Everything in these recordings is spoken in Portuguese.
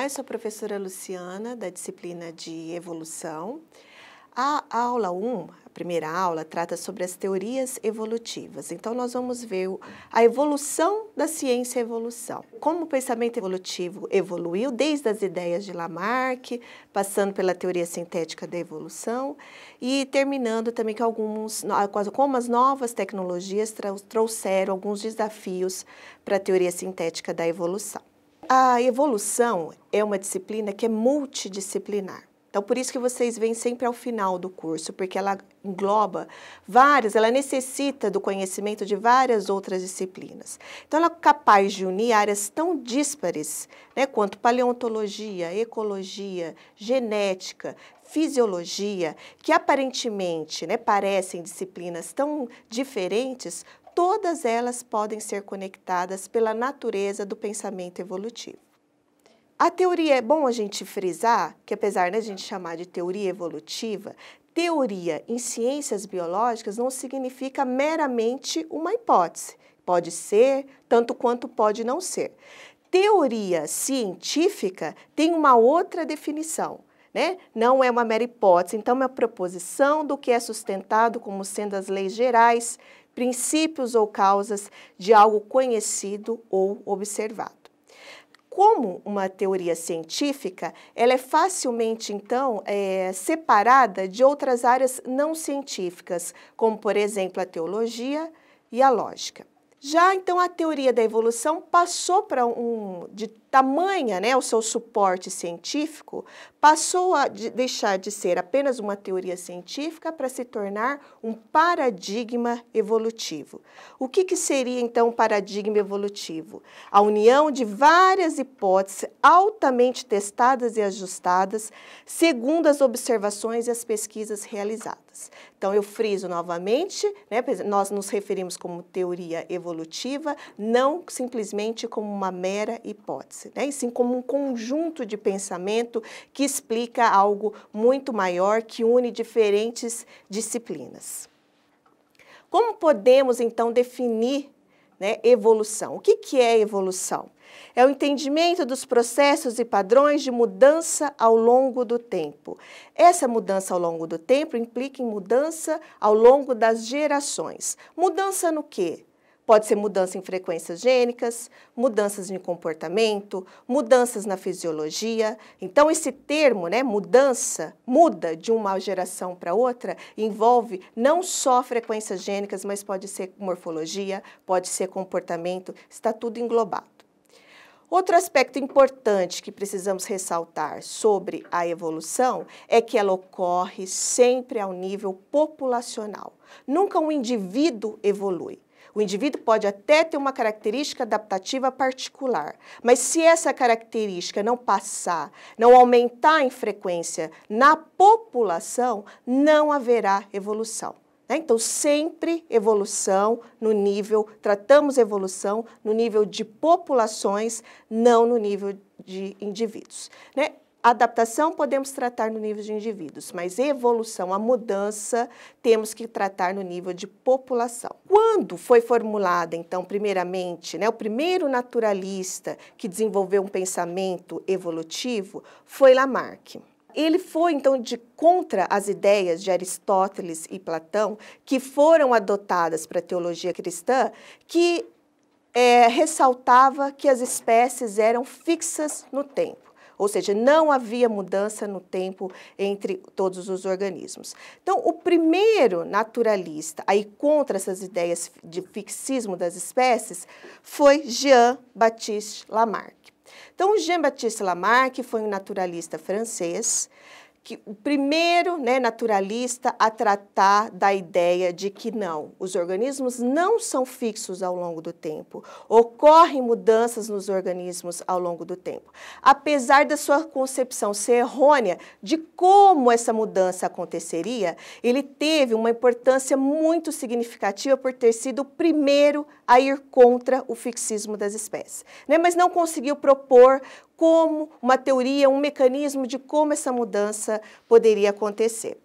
mais, sou professora Luciana, da disciplina de Evolução. A aula 1, a primeira aula, trata sobre as teorias evolutivas. Então, nós vamos ver a evolução da ciência e evolução. Como o pensamento evolutivo evoluiu desde as ideias de Lamarck, passando pela teoria sintética da evolução e terminando também com alguns, como as novas tecnologias trouxeram alguns desafios para a teoria sintética da evolução a evolução é uma disciplina que é multidisciplinar. Então, por isso que vocês vêm sempre ao final do curso, porque ela engloba várias, ela necessita do conhecimento de várias outras disciplinas. Então, ela é capaz de unir áreas tão díspares né, quanto paleontologia, ecologia, genética, fisiologia, que aparentemente né, parecem disciplinas tão diferentes, todas elas podem ser conectadas pela natureza do pensamento evolutivo. A teoria, é bom a gente frisar, que apesar de a gente chamar de teoria evolutiva, teoria em ciências biológicas não significa meramente uma hipótese. Pode ser, tanto quanto pode não ser. Teoria científica tem uma outra definição. Né? Não é uma mera hipótese, então é uma proposição do que é sustentado como sendo as leis gerais princípios ou causas de algo conhecido ou observado. Como uma teoria científica, ela é facilmente, então, é, separada de outras áreas não científicas, como, por exemplo, a teologia e a lógica. Já então a teoria da evolução passou para um de Tamanha né, o seu suporte científico, passou a de deixar de ser apenas uma teoria científica para se tornar um paradigma evolutivo. O que, que seria então um paradigma evolutivo? A união de várias hipóteses altamente testadas e ajustadas segundo as observações e as pesquisas realizadas. Então eu friso novamente, né, nós nos referimos como teoria evolutiva, não simplesmente como uma mera hipótese acontece, né? e sim como um conjunto de pensamento que explica algo muito maior que une diferentes disciplinas. Como podemos então definir né, evolução? O que, que é evolução? É o entendimento dos processos e padrões de mudança ao longo do tempo. Essa mudança ao longo do tempo implica em mudança ao longo das gerações. Mudança no quê? Pode ser mudança em frequências gênicas, mudanças em comportamento, mudanças na fisiologia. Então, esse termo, né, mudança, muda de uma geração para outra, envolve não só frequências gênicas, mas pode ser morfologia, pode ser comportamento, está tudo englobado. Outro aspecto importante que precisamos ressaltar sobre a evolução é que ela ocorre sempre ao nível populacional. Nunca um indivíduo evolui. O indivíduo pode até ter uma característica adaptativa particular, mas se essa característica não passar, não aumentar em frequência na população, não haverá evolução. Né? Então, sempre evolução no nível, tratamos evolução no nível de populações, não no nível de indivíduos. Né? Adaptação podemos tratar no nível de indivíduos, mas evolução, a mudança, temos que tratar no nível de população. Quando foi formulada, então, primeiramente, né, o primeiro naturalista que desenvolveu um pensamento evolutivo foi Lamarck. Ele foi então de contra as ideias de Aristóteles e Platão que foram adotadas para a teologia cristã, que é, ressaltava que as espécies eram fixas no tempo ou seja, não havia mudança no tempo entre todos os organismos. Então, o primeiro naturalista aí contra essas ideias de fixismo das espécies foi Jean-Baptiste Lamarck. Então, Jean-Baptiste Lamarck foi um naturalista francês que o primeiro né, naturalista a tratar da ideia de que não, os organismos não são fixos ao longo do tempo, ocorrem mudanças nos organismos ao longo do tempo, apesar da sua concepção ser errônea de como essa mudança aconteceria, ele teve uma importância muito significativa por ter sido o primeiro a ir contra o fixismo das espécies, né? mas não conseguiu propor como uma teoria, um mecanismo de como essa mudança poderia acontecer.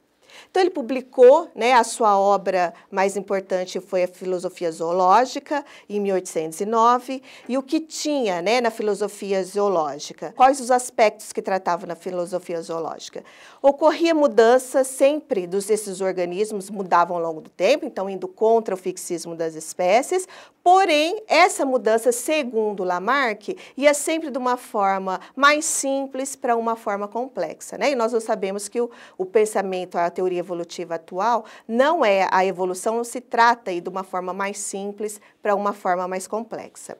Então ele publicou, né, a sua obra mais importante foi a Filosofia Zoológica, em 1809, e o que tinha, né, na filosofia zoológica. Quais os aspectos que tratava na filosofia zoológica? Ocorria mudança sempre dos esses organismos, mudavam ao longo do tempo, então indo contra o fixismo das espécies, porém essa mudança, segundo Lamarck, ia sempre de uma forma mais simples para uma forma complexa, né? E nós não sabemos que o, o pensamento, a teoria teoria evolutiva atual, não é a evolução, não se trata aí de uma forma mais simples para uma forma mais complexa.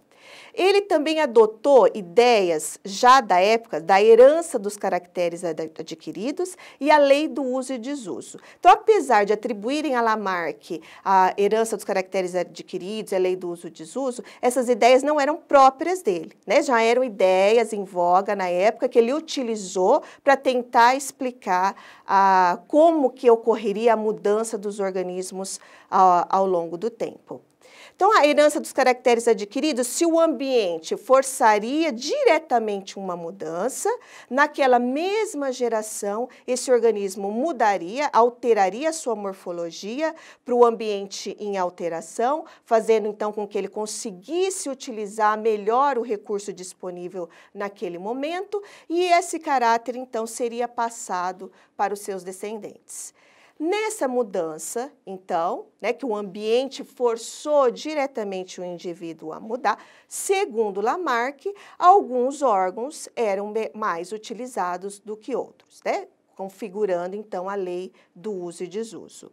Ele também adotou ideias já da época da herança dos caracteres adquiridos e a lei do uso e desuso. Então, apesar de atribuírem a Lamarck a herança dos caracteres adquiridos e a lei do uso e desuso, essas ideias não eram próprias dele, né? Já eram ideias em voga na época que ele utilizou para tentar explicar ah, como que ocorreria a mudança dos organismos ah, ao longo do tempo. Então, a herança dos caracteres adquiridos, se o ambiente forçaria diretamente uma mudança, naquela mesma geração, esse organismo mudaria, alteraria a sua morfologia para o ambiente em alteração, fazendo então com que ele conseguisse utilizar melhor o recurso disponível naquele momento, e esse caráter então seria passado para os seus descendentes. Nessa mudança, então, né, que o ambiente forçou diretamente o indivíduo a mudar, segundo Lamarck, alguns órgãos eram mais utilizados do que outros, né, configurando então a lei do uso e desuso.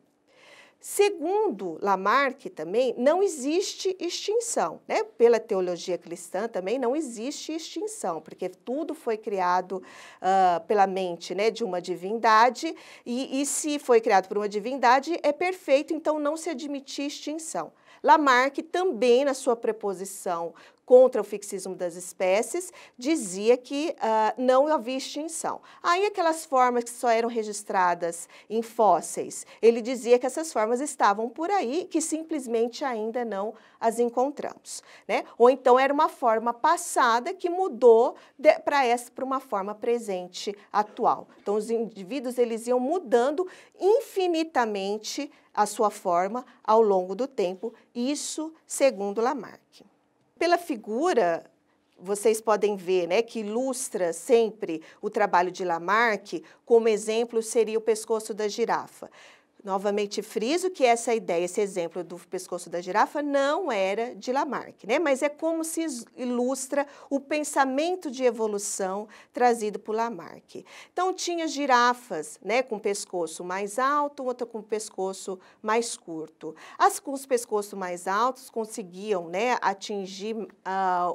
Segundo Lamarck também, não existe extinção, né? Pela teologia cristã também não existe extinção, porque tudo foi criado uh, pela mente, né, de uma divindade e, e se foi criado por uma divindade é perfeito, então não se admite extinção. Lamarck também na sua preposição contra o fixismo das espécies, dizia que uh, não havia extinção. Aí aquelas formas que só eram registradas em fósseis, ele dizia que essas formas estavam por aí, que simplesmente ainda não as encontramos. Né? Ou então era uma forma passada que mudou para essa para uma forma presente atual. Então os indivíduos eles iam mudando infinitamente a sua forma ao longo do tempo, isso segundo Lamarck. Pela figura, vocês podem ver né, que ilustra sempre o trabalho de Lamarck, como exemplo seria o pescoço da girafa. Novamente friso que essa ideia, esse exemplo do pescoço da girafa não era de Lamarck, né? mas é como se ilustra o pensamento de evolução trazido por Lamarck. Então tinha girafas né, com pescoço mais alto, outra com pescoço mais curto. As com os pescoços mais altos conseguiam né, atingir uh,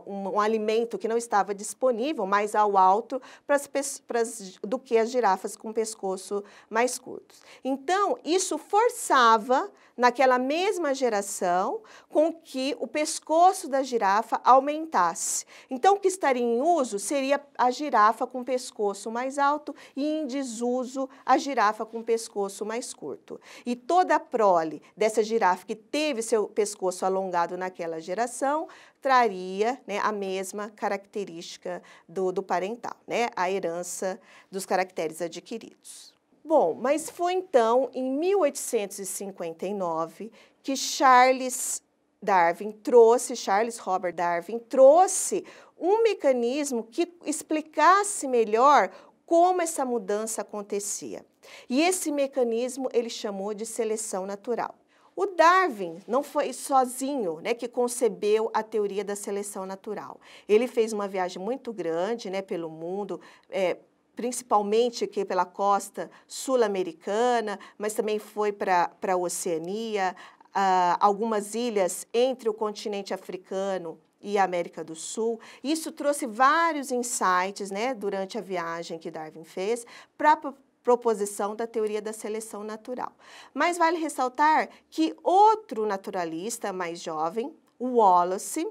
um, um, alimento que não estava disponível mais ao alto pras, pras, do que as girafas com pescoço mais curtos. Então, isso forçava naquela mesma geração com que o pescoço da girafa aumentasse. Então, o que estaria em uso seria a girafa com pescoço mais alto e em desuso a girafa com pescoço mais curto. E toda a prole dessa girafa que teve seu pescoço alongado naquela geração traria né, a mesma característica do, do parental, né, a herança dos caracteres adquiridos. Bom, mas foi então em 1859 que Charles Darwin trouxe, Charles Robert Darwin trouxe um mecanismo que explicasse melhor como essa mudança acontecia. E esse mecanismo ele chamou de seleção natural. O Darwin não foi sozinho né, que concebeu a teoria da seleção natural. Ele fez uma viagem muito grande né, pelo mundo, é, principalmente aqui pela costa sul-americana, mas também foi para a Oceania, ah, algumas ilhas entre o continente africano e a América do Sul. Isso trouxe vários insights né, durante a viagem que Darwin fez para a proposição da teoria da seleção natural. Mas vale ressaltar que outro naturalista mais jovem, Wallace,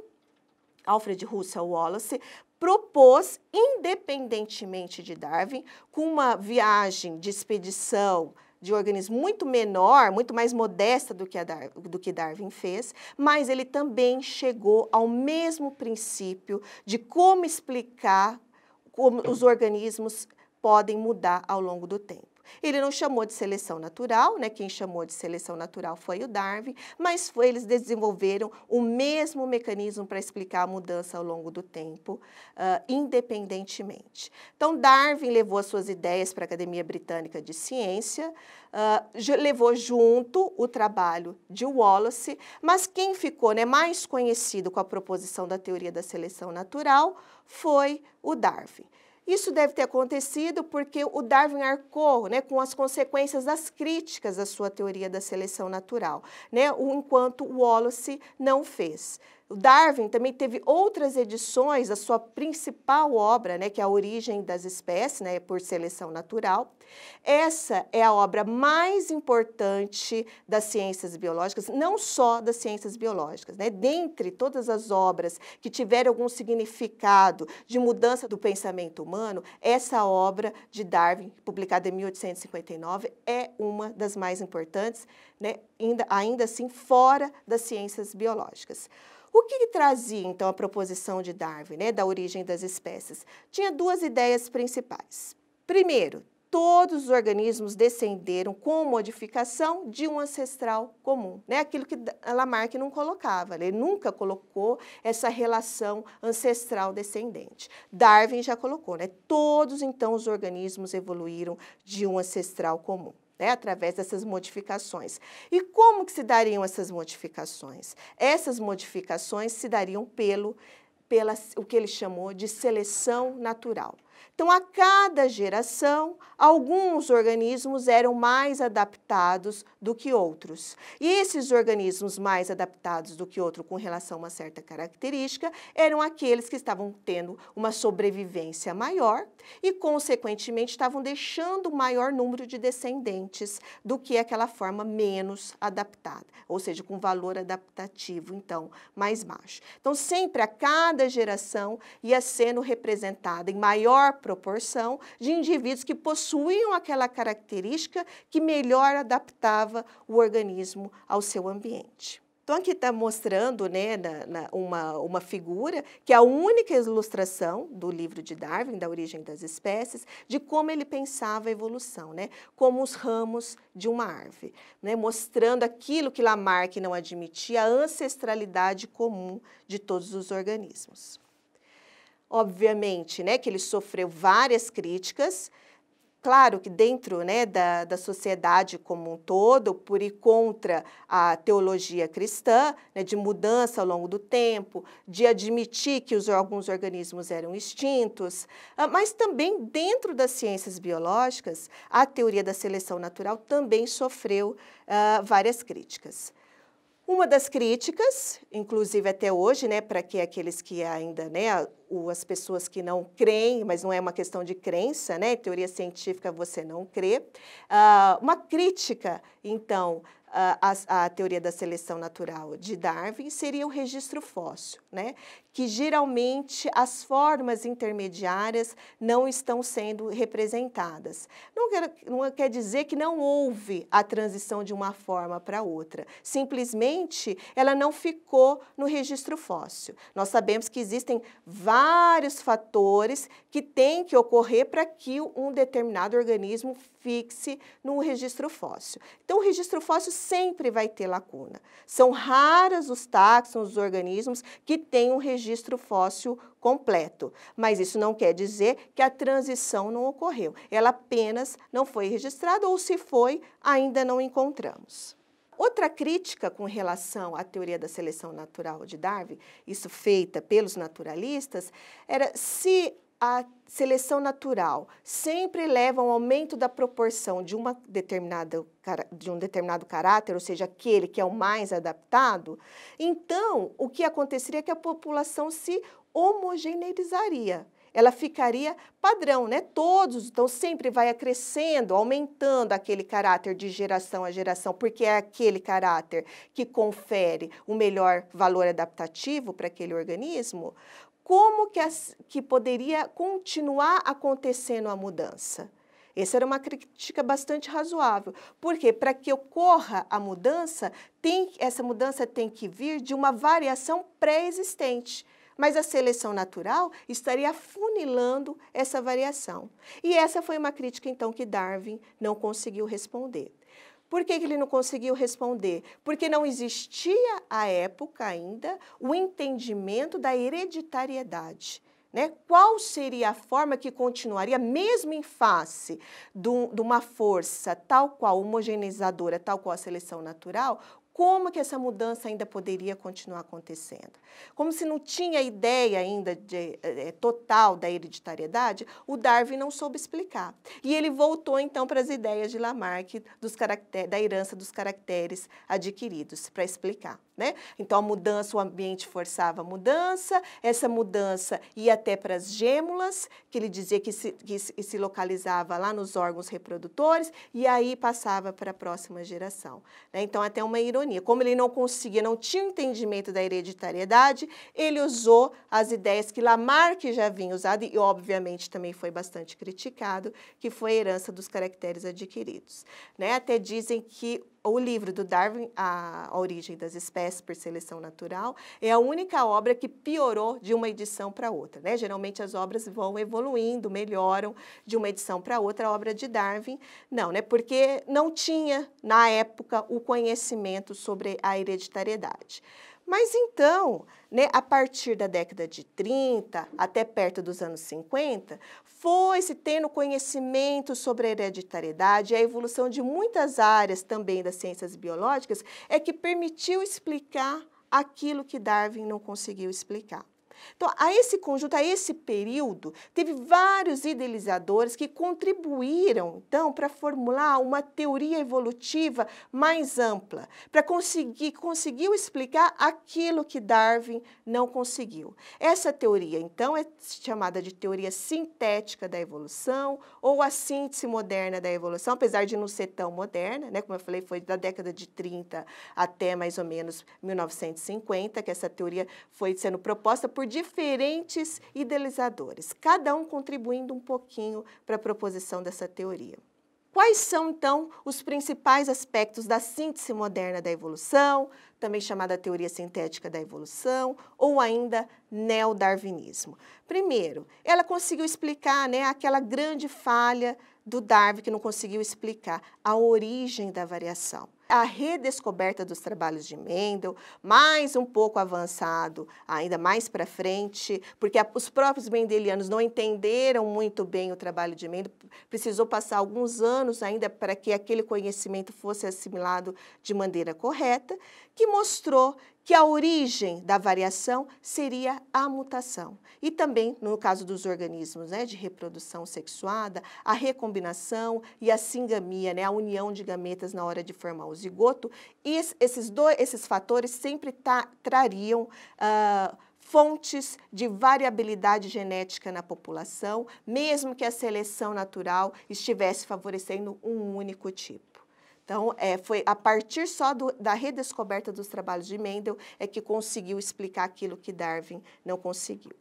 Alfred Russell Wallace, propôs, independentemente de Darwin, com uma viagem de expedição de organismo muito menor, muito mais modesta do que, Dar do que Darwin fez, mas ele também chegou ao mesmo princípio de como explicar como os organismos podem mudar ao longo do tempo. Ele não chamou de seleção natural, né? Quem chamou de seleção natural foi o Darwin, mas foi, eles desenvolveram o mesmo mecanismo para explicar a mudança ao longo do tempo, uh, independentemente. Então, Darwin levou as suas ideias para a Academia Britânica de Ciência, uh, levou junto o trabalho de Wallace, mas quem ficou né, mais conhecido com a proposição da teoria da seleção natural foi o Darwin. Isso deve ter acontecido porque o Darwin arcou né, com as consequências das críticas da sua teoria da seleção natural, né, enquanto Wallace não fez. O Darwin também teve outras edições da sua principal obra, né, que é A Origem das Espécies, né, por seleção natural. Essa é a obra mais importante das ciências biológicas, não só das ciências biológicas. Né? Dentre todas as obras que tiveram algum significado de mudança do pensamento humano, essa obra de Darwin, publicada em 1859, é uma das mais importantes, né? ainda, ainda assim fora das ciências biológicas. O que trazia, então, a proposição de Darwin, né, da origem das espécies? Tinha duas ideias principais. Primeiro, todos os organismos descenderam com modificação de um ancestral comum. Né? Aquilo que Lamarck não colocava, né, ele nunca colocou essa relação ancestral-descendente. Darwin já colocou, né? todos então os organismos evoluíram de um ancestral comum né, através dessas modificações. E como que se dariam essas modificações? Essas modificações se dariam pelo pela o que ele chamou de seleção natural. Então, a cada geração, alguns organismos eram mais adaptados do que outros. E esses organismos mais adaptados do que outro com relação a uma certa característica eram aqueles que estavam tendo uma sobrevivência maior e, consequentemente, estavam deixando maior número de descendentes do que aquela forma menos adaptada, ou seja, com valor adaptativo, então, mais baixo. Então, sempre a cada geração ia sendo representada em maior proporção de indivíduos que possuíam aquela característica que melhor adaptava leva o organismo ao seu ambiente. Então, aqui está mostrando né, na, na, uma, uma figura que é a única ilustração do livro de Darwin, da origem das espécies, de como ele pensava a evolução, né, como os ramos de uma árvore, né, mostrando aquilo que Lamarck não admitia, a ancestralidade comum de todos os organismos. Obviamente né, que ele sofreu várias críticas, Claro que dentro né, da, da sociedade como um todo, por e contra a teologia cristã, né, de mudança ao longo do tempo, de admitir que os, alguns organismos eram extintos, ah, mas também dentro das ciências biológicas, a teoria da seleção natural também sofreu uh, várias críticas. Uma das críticas, inclusive até hoje, né, para que aqueles que ainda, né, as pessoas que não creem, mas não é uma questão de crença, né, teoria científica você não crê, uh, uma crítica, então, à, ah, à teoria da seleção natural de Darwin seria o registro fóssil, né, que geralmente as formas intermediárias não estão sendo representadas. Não quer, não quer dizer que não houve a transição de uma forma para outra, simplesmente ela não ficou no registro fóssil. Nós sabemos que existem vários fatores que têm que ocorrer para que um determinado organismo fixe no registro fóssil. Então, o registro fóssil sempre vai ter lacuna. São raros os táxons, os organismos que têm um registro registro fóssil completo. Mas isso não quer dizer que a transição não ocorreu. Ela apenas não foi registrada ou se foi, ainda não encontramos. Outra crítica com relação à teoria da seleção natural de Darwin, isso feita pelos naturalistas, era se a seleção natural sempre leva ao um aumento da proporção de, uma determinada, de um determinado caráter, ou seja, aquele que é o mais adaptado, então o que aconteceria é que a população se homogeneizaria. Ela ficaria padrão, né? Todos, então sempre vai acrescendo, aumentando aquele caráter de geração a geração, porque é aquele caráter que confere o melhor valor adaptativo para aquele organismo como que, as, que poderia continuar acontecendo a mudança. Essa era uma crítica bastante razoável, porque para que ocorra a mudança, tem, essa mudança tem que vir de uma variação pré-existente. Mas a seleção natural estaria funilando essa variação. E essa foi uma crítica, então, que Darwin não conseguiu responder. Por que ele não conseguiu responder? Porque não existia à época ainda o entendimento da hereditariedade. Né? Qual seria a forma que continuaria, mesmo em face de, de uma força tal qual homogeneizadora, tal qual a seleção natural, como que essa mudança ainda poderia continuar acontecendo. Como se não tinha ideia ainda de, é, total da hereditariedade, o Darwin não soube explicar. E ele voltou então para as ideias de Lamarck da herança dos caracteres adquiridos para explicar né? Então a mudança, o ambiente forçava a mudança, essa mudança ia até para as gêmulas, que ele dizia que se, que se localizava lá nos órgãos reprodutores, e aí passava para a próxima geração. Né? Então até uma ironia, como ele não conseguia, não tinha entendimento da hereditariedade, ele usou as ideias que Lamarck já vinha usado e obviamente também foi bastante criticado, que foi a herança dos caracteres adquiridos. Né? Até dizem que o livro do Darwin, a, a Origem das Espécies por Seleção Natural, é a única obra que piorou de uma edição para outra. Né? Geralmente as obras vão evoluindo, melhoram de uma edição para outra. A obra de Darwin, não, né? porque não tinha, na época, o conhecimento sobre a hereditariedade. Mas então, né, a partir da década de 30 até perto dos anos 50, foi-se tendo conhecimento sobre a hereditariedade e a evolução de muitas áreas também das ciências biológicas é que permitiu explicar aquilo que Darwin não conseguiu explicar. Então, a esse conjunto, a esse período, teve vários idealizadores que contribuíram, então, para formular uma teoria evolutiva mais ampla, para conseguir conseguiu explicar aquilo que Darwin não conseguiu. Essa teoria, então, é chamada de teoria sintética da evolução ou a síntese moderna da evolução, apesar de não ser tão moderna, né? Como eu falei, foi da década de 30 até mais ou menos 1950 que essa teoria foi sendo proposta por diferentes idealizadores, cada um contribuindo um pouquinho para a proposição dessa teoria. Quais são, então, os principais aspectos da síntese moderna da evolução, também chamada teoria sintética da evolução, ou ainda neodarwinismo? Primeiro, ela conseguiu explicar né, aquela grande falha do Darwin, que não conseguiu explicar a origem da variação a redescoberta dos trabalhos de Mendel, mais um pouco avançado, ainda mais para frente, porque os próprios mendelianos não entenderam muito bem o trabalho de Mendel, precisou passar alguns anos ainda para que aquele conhecimento fosse assimilado de maneira correta, que mostrou que a origem da variação seria a mutação. E também, no caso dos organismos né, de reprodução sexuada, a recombinação e a singamia, né, a união de gametas na hora de formar o zigoto, e esses, dois, esses fatores sempre tá, trariam uh, fontes de variabilidade genética na população, mesmo que a seleção natural estivesse favorecendo um único tipo. Então, é, foi a partir só do, da redescoberta dos trabalhos de Mendel é que conseguiu explicar aquilo que Darwin não conseguiu.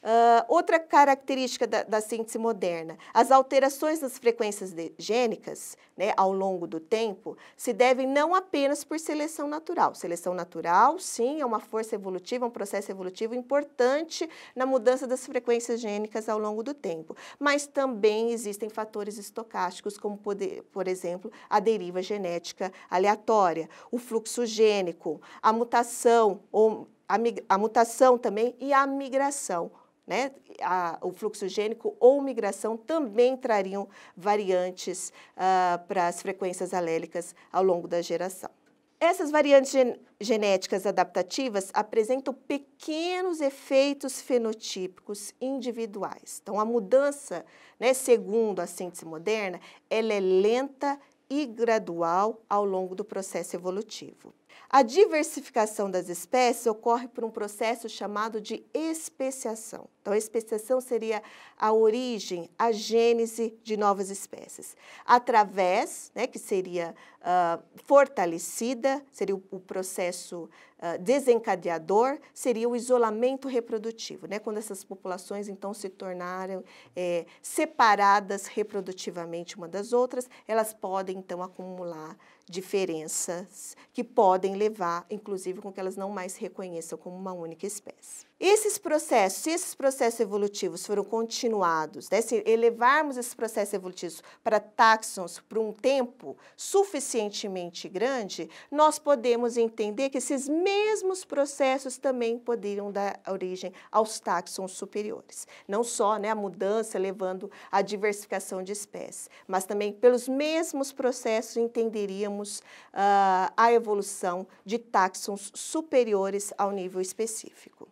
Uh, outra característica da, da, síntese moderna, as alterações nas frequências de, gênicas né, ao longo do tempo se devem não apenas por seleção natural. Seleção natural, sim, é uma força evolutiva, um processo evolutivo importante na mudança das frequências gênicas ao longo do tempo. Mas também existem fatores estocásticos, como, poder, por exemplo, a deriva genética aleatória, o fluxo gênico, a mutação ou a, a, mutação também e a migração né, a, o fluxo gênico ou migração também trariam variantes uh, para as frequências alélicas ao longo da geração. Essas variantes gen genéticas adaptativas apresentam pequenos efeitos fenotípicos individuais. Então, a mudança, né, segundo a síntese moderna, ela é lenta e gradual ao longo do processo evolutivo. A diversificação das espécies ocorre por um processo chamado de especiação. Então, a especiação seria a origem, a gênese de novas espécies. Através, né, que seria uh, fortalecida, seria o, o processo uh, desencadeador, seria o isolamento reprodutivo, né, quando essas populações, então, se tornaram é, separadas reprodutivamente uma das outras, elas podem, então, acumular diferenças que podem levar, inclusive, com que elas não mais se reconheçam como uma única espécie. Esses processos, se esses processos evolutivos foram continuados, né, se elevarmos esses processos evolutivos para taxons por um tempo suficientemente grande, nós podemos entender que esses mesmos processos também poderiam dar origem aos taxons superiores. Não só né, a mudança levando à diversificação de espécies, mas também pelos mesmos processos entenderíamos uh, a evolução de taxons superiores ao nível específico.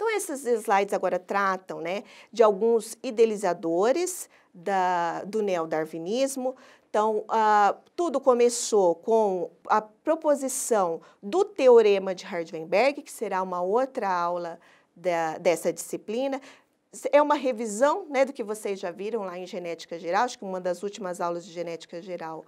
Então, esses slides agora tratam né, de alguns idealizadores da, do neodarwinismo. Então, ah, tudo começou com a proposição do teorema de Hardenberg, que será uma outra aula da, dessa disciplina é uma revisão né, do que vocês já viram lá em genética geral, acho que uma das últimas aulas de genética geral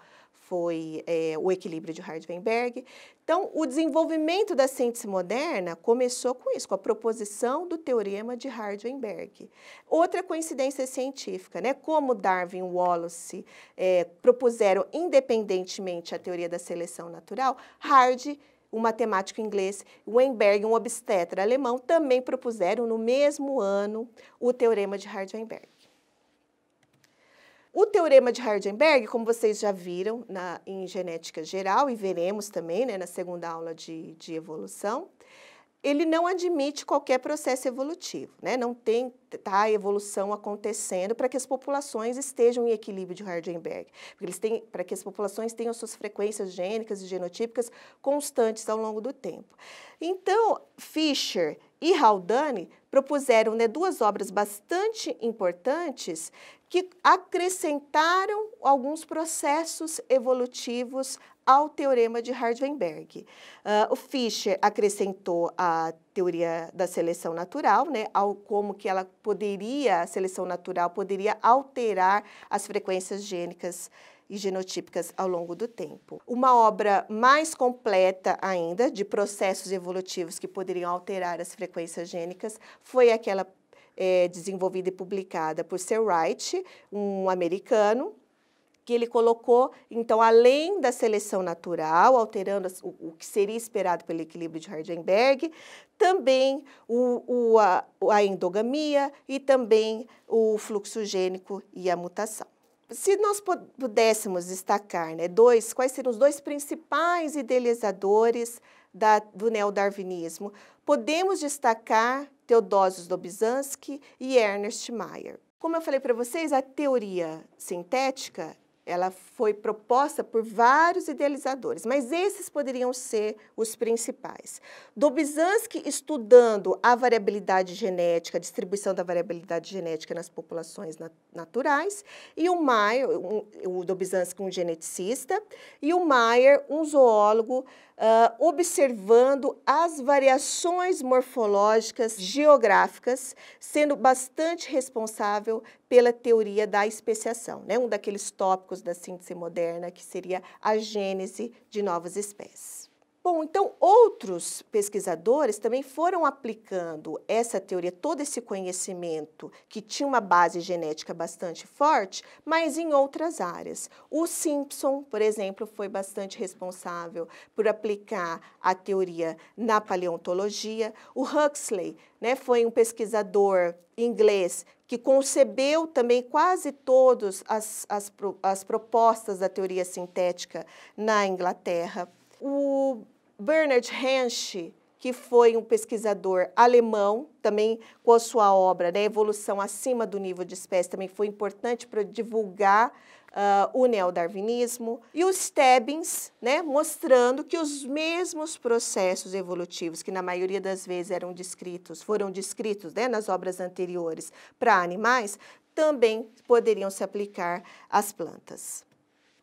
foi é, o equilíbrio de Hardenberg. Então, o desenvolvimento da ciência moderna começou com isso, com a proposição do teorema de Hardenberg. Outra coincidência científica, né? Como Darwin e Wallace é, propuseram independentemente a teoria da seleção natural, Hard um matemático inglês, Weinberg, um obstetra alemão, também propuseram no mesmo ano o teorema de Hardenberg. O teorema de Hardenberg, como vocês já viram na, em genética geral e veremos também né, na segunda aula de, de evolução, ele não admite qualquer processo evolutivo, né? não tem tá, a evolução acontecendo para que as populações estejam em equilíbrio de Hardenberg, para que as populações tenham suas frequências gênicas e genotípicas constantes ao longo do tempo. Então, Fischer e Haldane propuseram né, duas obras bastante importantes que acrescentaram alguns processos evolutivos ao teorema de Hardenberg. Uh, o Fischer acrescentou a teoria da seleção natural, né, ao como que ela poderia, a seleção natural poderia alterar as frequências gênicas e genotípicas ao longo do tempo. Uma obra mais completa ainda de processos evolutivos que poderiam alterar as frequências gênicas foi aquela é, desenvolvida e publicada por Sir Wright, um americano, que ele colocou, então, além da seleção natural, alterando o, o que seria esperado pelo equilíbrio de Hardenberg, também o, o, a, a endogamia e também o fluxo gênico e a mutação. Se nós pudéssemos destacar né, dois, quais seriam os dois principais idealizadores da, do neodarwinismo, podemos destacar Teodosius Dobzhansky e Ernest Mayer. Como eu falei para vocês, a teoria sintética ela foi proposta por vários idealizadores, mas esses poderiam ser os principais. Dobzhansky, estudando a variabilidade genética, a distribuição da variabilidade genética nas populações nat naturais, e o Mayer, um, o Dobzhansky, um geneticista, e o Mayer, um zoólogo uh, observando as variações morfológicas geográficas, sendo bastante responsável pela teoria da especiação, né? um daqueles tópicos da síntese moderna que seria a gênese de novas espécies. Bom, então outros pesquisadores também foram aplicando essa teoria, todo esse conhecimento que tinha uma base genética bastante forte, mas em outras áreas. O Simpson, por exemplo, foi bastante responsável por aplicar a teoria na paleontologia. O Huxley né, foi um pesquisador inglês que concebeu também quase todas as, as, as propostas da teoria sintética na Inglaterra. O Bernard Hensch, que foi um pesquisador alemão, também com a sua obra, né, Evolução Acima do Nível de Espécie, também foi importante para divulgar uh, o neodarwinismo. E os Stebbins, né, mostrando que os mesmos processos evolutivos, que na maioria das vezes eram descritos, foram descritos né, nas obras anteriores para animais, também poderiam se aplicar às plantas.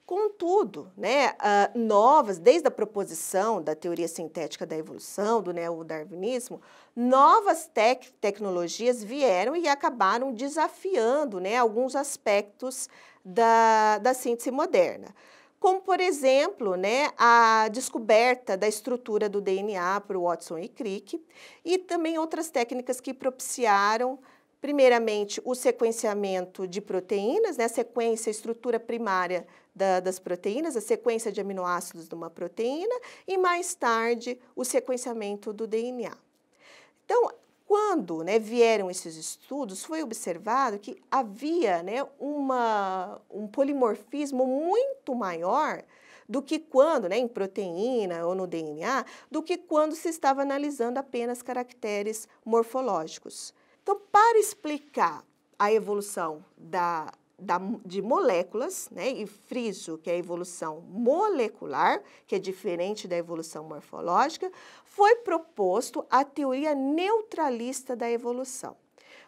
Contudo, né, uh, novas, desde a proposição da teoria sintética da evolução, do neodarwinismo, novas tec tecnologias vieram e acabaram desafiando né, alguns aspectos da, da síntese moderna. Como, por exemplo, né, a descoberta da estrutura do DNA por Watson e Crick, e também outras técnicas que propiciaram primeiramente, o sequenciamento de proteínas, né? a sequência, a estrutura primária da, das proteínas, a sequência de aminoácidos de uma proteína, e mais tarde, o sequenciamento do DNA. Então, quando né, vieram esses estudos, foi observado que havia né, uma, um polimorfismo muito maior do que quando, né, em proteína ou no DNA, do que quando se estava analisando apenas caracteres morfológicos. Então, para explicar a evolução da, da, de moléculas, né, e friso que é a evolução molecular, que é diferente da evolução morfológica, foi proposto a teoria neutralista da evolução.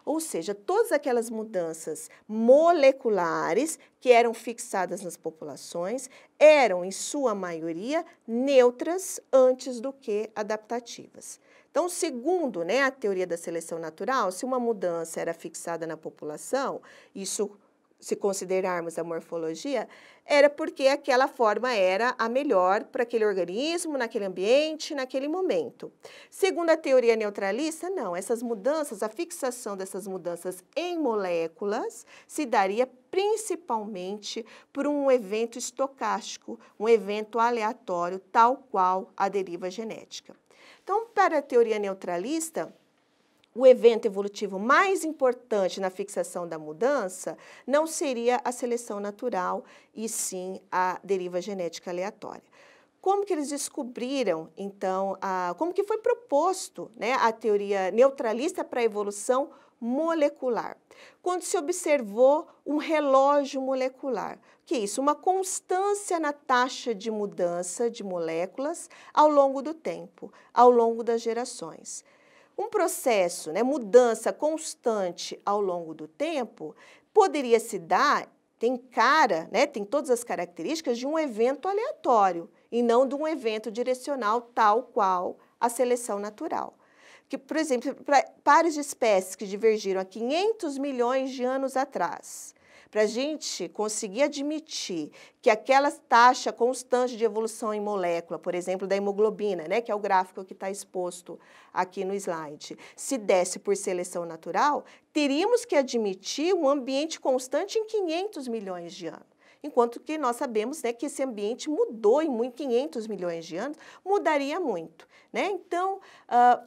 Ou seja, todas aquelas mudanças moleculares que eram fixadas nas populações eram, em sua maioria, neutras antes do que adaptativas. Então, segundo né, a teoria da seleção natural, se uma mudança era fixada na população, isso se considerarmos a morfologia, era porque aquela forma era a melhor para aquele organismo, naquele ambiente, naquele momento. Segundo a teoria neutralista, não, essas mudanças, a fixação dessas mudanças em moléculas se daria principalmente por um evento estocástico, um evento aleatório, tal qual a deriva genética. Então, para a teoria neutralista, o evento evolutivo mais importante na fixação da mudança não seria a seleção natural, e sim a deriva genética aleatória. Como que eles descobriram, então, a, como que foi proposto né, a teoria neutralista para a evolução molecular, quando se observou um relógio molecular. O que é isso? Uma constância na taxa de mudança de moléculas ao longo do tempo, ao longo das gerações. Um processo, né, mudança constante ao longo do tempo, poderia se dar, tem cara, né, tem todas as características de um evento aleatório e não de um evento direcional tal qual a seleção natural que, por exemplo, pra, pares de espécies que divergiram há 500 milhões de anos atrás, para a gente conseguir admitir que aquela taxa constante de evolução em molécula, por exemplo, da hemoglobina, né, que é o gráfico que está exposto aqui no slide, se desse por seleção natural, teríamos que admitir um ambiente constante em 500 milhões de anos. Enquanto que nós sabemos né, que esse ambiente mudou em 500 milhões de anos, mudaria muito. Né? Então, ah,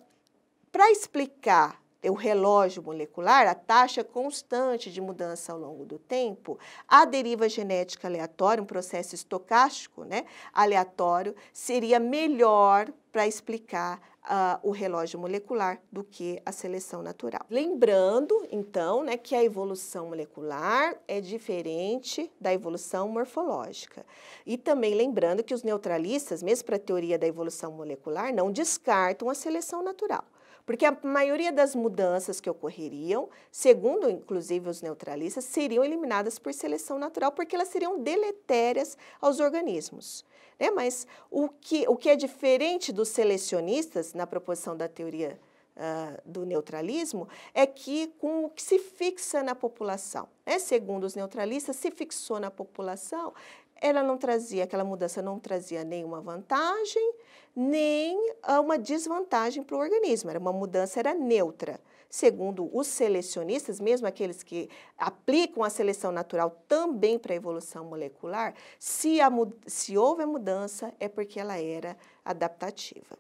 para explicar o relógio molecular, a taxa constante de mudança ao longo do tempo, a deriva genética aleatória, um processo estocástico né, aleatório, seria melhor para explicar uh, o relógio molecular do que a seleção natural. Lembrando, então, né, que a evolução molecular é diferente da evolução morfológica. E também lembrando que os neutralistas, mesmo para a teoria da evolução molecular, não descartam a seleção natural. Porque a maioria das mudanças que ocorreriam, segundo inclusive os neutralistas, seriam eliminadas por seleção natural, porque elas seriam deletérias aos organismos. Né? Mas o que, o que é diferente dos selecionistas na proposição da teoria Uh, do neutralismo é que com o que se fixa na população. Né? Segundo os neutralistas, se fixou na população ela não trazia, aquela mudança não trazia nenhuma vantagem, nem ah, uma desvantagem para o organismo. Era uma mudança, era neutra. Segundo os selecionistas, mesmo aqueles que aplicam a seleção natural também para a evolução molecular, se, a, se houve a mudança, é porque ela era adaptativa.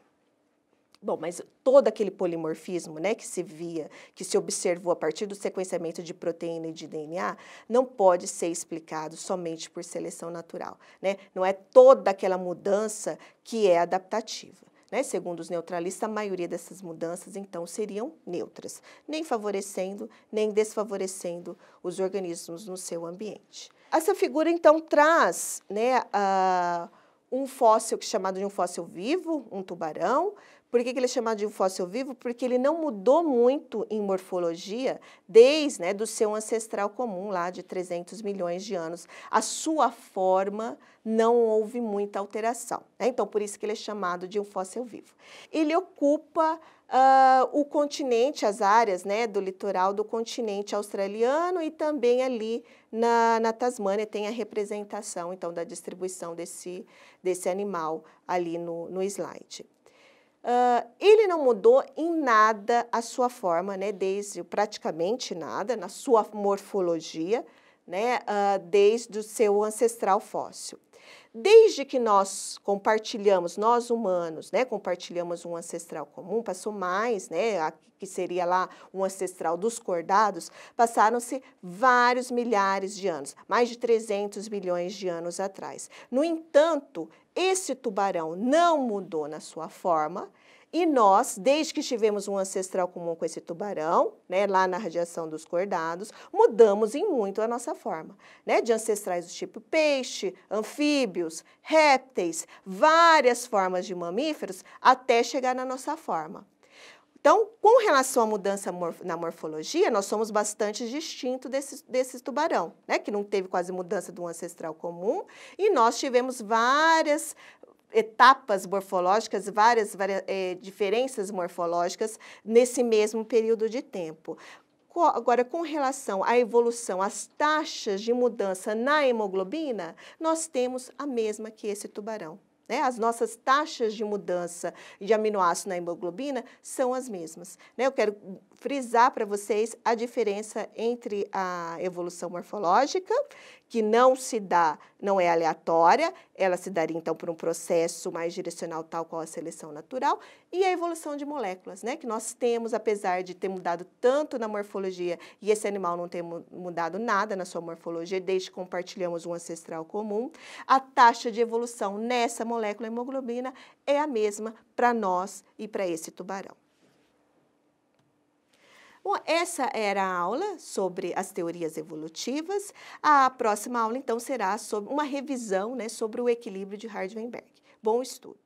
Bom, mas todo aquele polimorfismo né, que se via, que se observou a partir do sequenciamento de proteína e de DNA, não pode ser explicado somente por seleção natural. Né? Não é toda aquela mudança que é adaptativa. Né? Segundo os neutralistas, a maioria dessas mudanças, então, seriam neutras, nem favorecendo, nem desfavorecendo os organismos no seu ambiente. Essa figura, então, traz né, uh, um fóssil é chamado de um fóssil vivo, um tubarão, por que, que ele é chamado de um fóssil vivo? Porque ele não mudou muito em morfologia desde né, do seu ancestral comum lá de 300 milhões de anos. A sua forma não houve muita alteração. Né? Então, por isso que ele é chamado de um fóssil vivo. Ele ocupa Uh, o continente, as áreas né, do litoral do continente australiano e também ali na, na Tasmânia tem a representação então da distribuição desse, desse animal ali no, no slide. Uh, ele não mudou em nada a sua forma, né, desde praticamente nada, na sua morfologia, né, uh, desde o seu ancestral fóssil. Desde que nós compartilhamos, nós humanos, né, compartilhamos um ancestral comum, passou mais, né, a, que seria lá um ancestral dos cordados, passaram-se vários milhares de anos, mais de 300 milhões de anos atrás. No entanto, esse tubarão não mudou na sua forma, e nós, desde que tivemos um ancestral comum com esse tubarão, né, lá na radiação dos cordados, mudamos em muito a nossa forma, né, de ancestrais do tipo peixe, anfíbios, répteis, várias formas de mamíferos, até chegar na nossa forma. Então, com relação à mudança na morfologia, nós somos bastante distintos desses, desses tubarão, né? Que não teve quase mudança do ancestral comum. E nós tivemos várias etapas morfológicas, várias, várias é, diferenças morfológicas nesse mesmo período de tempo. Agora, com relação à evolução, às taxas de mudança na hemoglobina, nós temos a mesma que esse tubarão. Né? As nossas taxas de mudança de aminoácido na hemoglobina são as mesmas. Né? Eu quero frisar para vocês a diferença entre a evolução morfológica, que não se dá, não é aleatória, ela se daria então por um processo mais direcional tal qual a seleção natural, e a evolução de moléculas, né, que nós temos, apesar de ter mudado tanto na morfologia e esse animal não ter mudado nada na sua morfologia, desde que compartilhamos um ancestral comum, a taxa de evolução nessa molécula hemoglobina é a mesma para nós e para esse tubarão. Essa era a aula sobre as teorias evolutivas. A próxima aula, então, será sobre uma revisão né, sobre o equilíbrio de Hardenberg. Bom estudo!